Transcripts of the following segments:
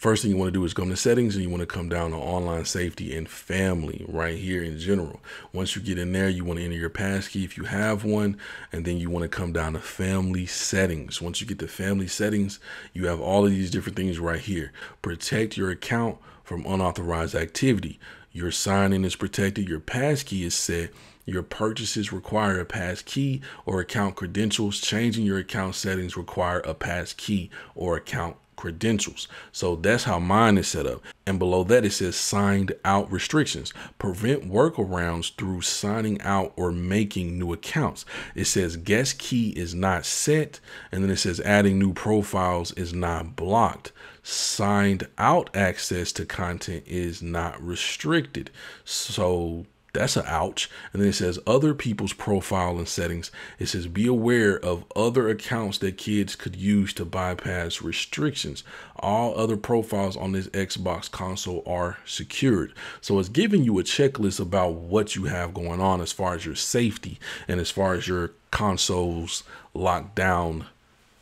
First thing you want to do is go into settings and you want to come down to online safety and family right here in general. Once you get in there, you want to enter your passkey if you have one, and then you want to come down to family settings. Once you get to family settings, you have all of these different things right here. Protect your account from unauthorized activity. Your sign in is protected. Your passkey is set. Your purchases require a passkey or account credentials. Changing your account settings require a passkey or account credentials. So that's how mine is set up. And below that, it says signed out restrictions. Prevent workarounds through signing out or making new accounts. It says guest key is not set. And then it says adding new profiles is not blocked. Signed out access to content is not restricted. So that's an ouch. And then it says other people's profile and settings. It says be aware of other accounts that kids could use to bypass restrictions. All other profiles on this Xbox console are secured. So it's giving you a checklist about what you have going on as far as your safety and as far as your console's lockdown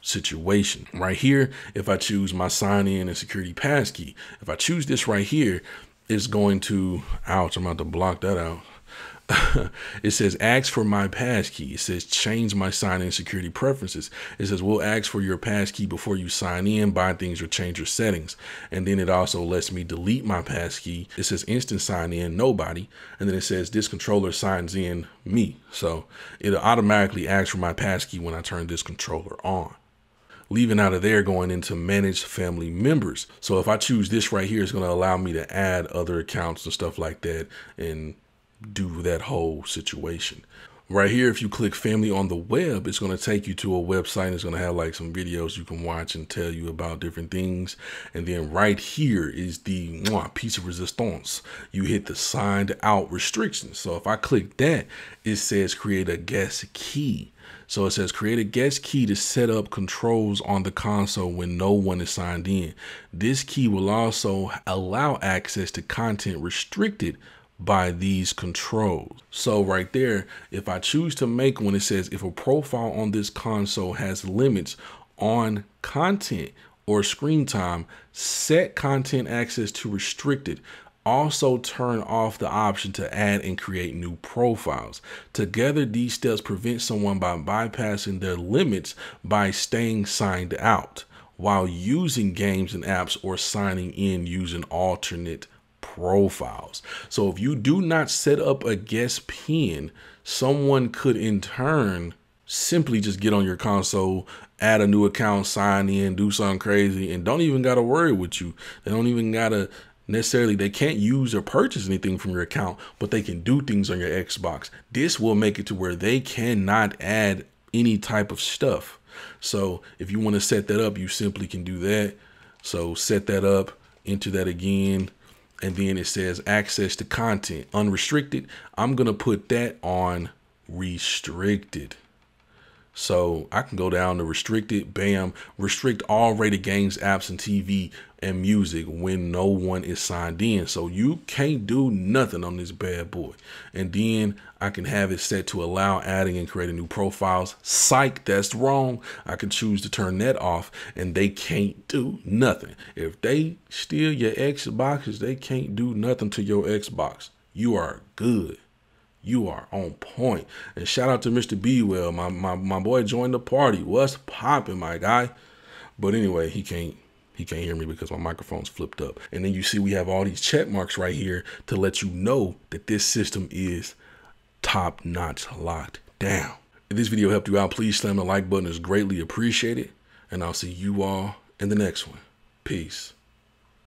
situation right here if I choose my sign in and security pass key, if I choose this right here is going to, ouch, I'm about to block that out. it says ask for my passkey. It says change my sign in security preferences. It says we'll ask for your passkey before you sign in, buy things, or change your settings. And then it also lets me delete my passkey. It says instant sign in, nobody. And then it says this controller signs in me. So it automatically asks for my passkey when I turn this controller on leaving out of there going into managed family members. So if I choose this right here, it's going to allow me to add other accounts and stuff like that and do that whole situation. Right here, if you click family on the web, it's going to take you to a website. It's going to have like some videos you can watch and tell you about different things. And then right here is the mwah, piece of resistance. You hit the signed out restriction. So if I click that, it says create a guest key. So it says create a guest key to set up controls on the console when no one is signed in. This key will also allow access to content restricted by these controls. So right there, if I choose to make one, it says if a profile on this console has limits on content or screen time, set content access to restricted. Also turn off the option to add and create new profiles. Together, these steps prevent someone by bypassing their limits by staying signed out while using games and apps or signing in using alternate profiles. So if you do not set up a guest pin, someone could in turn simply just get on your console, add a new account, sign in, do something crazy, and don't even got to worry with you. They don't even got to necessarily they can't use or purchase anything from your account but they can do things on your xbox this will make it to where they cannot add any type of stuff so if you want to set that up you simply can do that so set that up enter that again and then it says access to content unrestricted. I'm going to put that on restricted. So I can go down to restricted, bam, restrict all rated games, apps, and TV and music when no one is signed in. So you can't do nothing on this bad boy. And then I can have it set to allow adding and creating new profiles. Psych, that's wrong. I can choose to turn that off and they can't do nothing. If they steal your Xboxes, they can't do nothing to your Xbox. You are good you are on point. And shout out to Mr. B. Well, my, my, my boy joined the party. What's popping, my guy? But anyway, he can't he can't hear me because my microphone's flipped up. And then you see we have all these check marks right here to let you know that this system is top notch locked down. If this video helped you out, please slam the like button. It's greatly appreciated. And I'll see you all in the next one. Peace.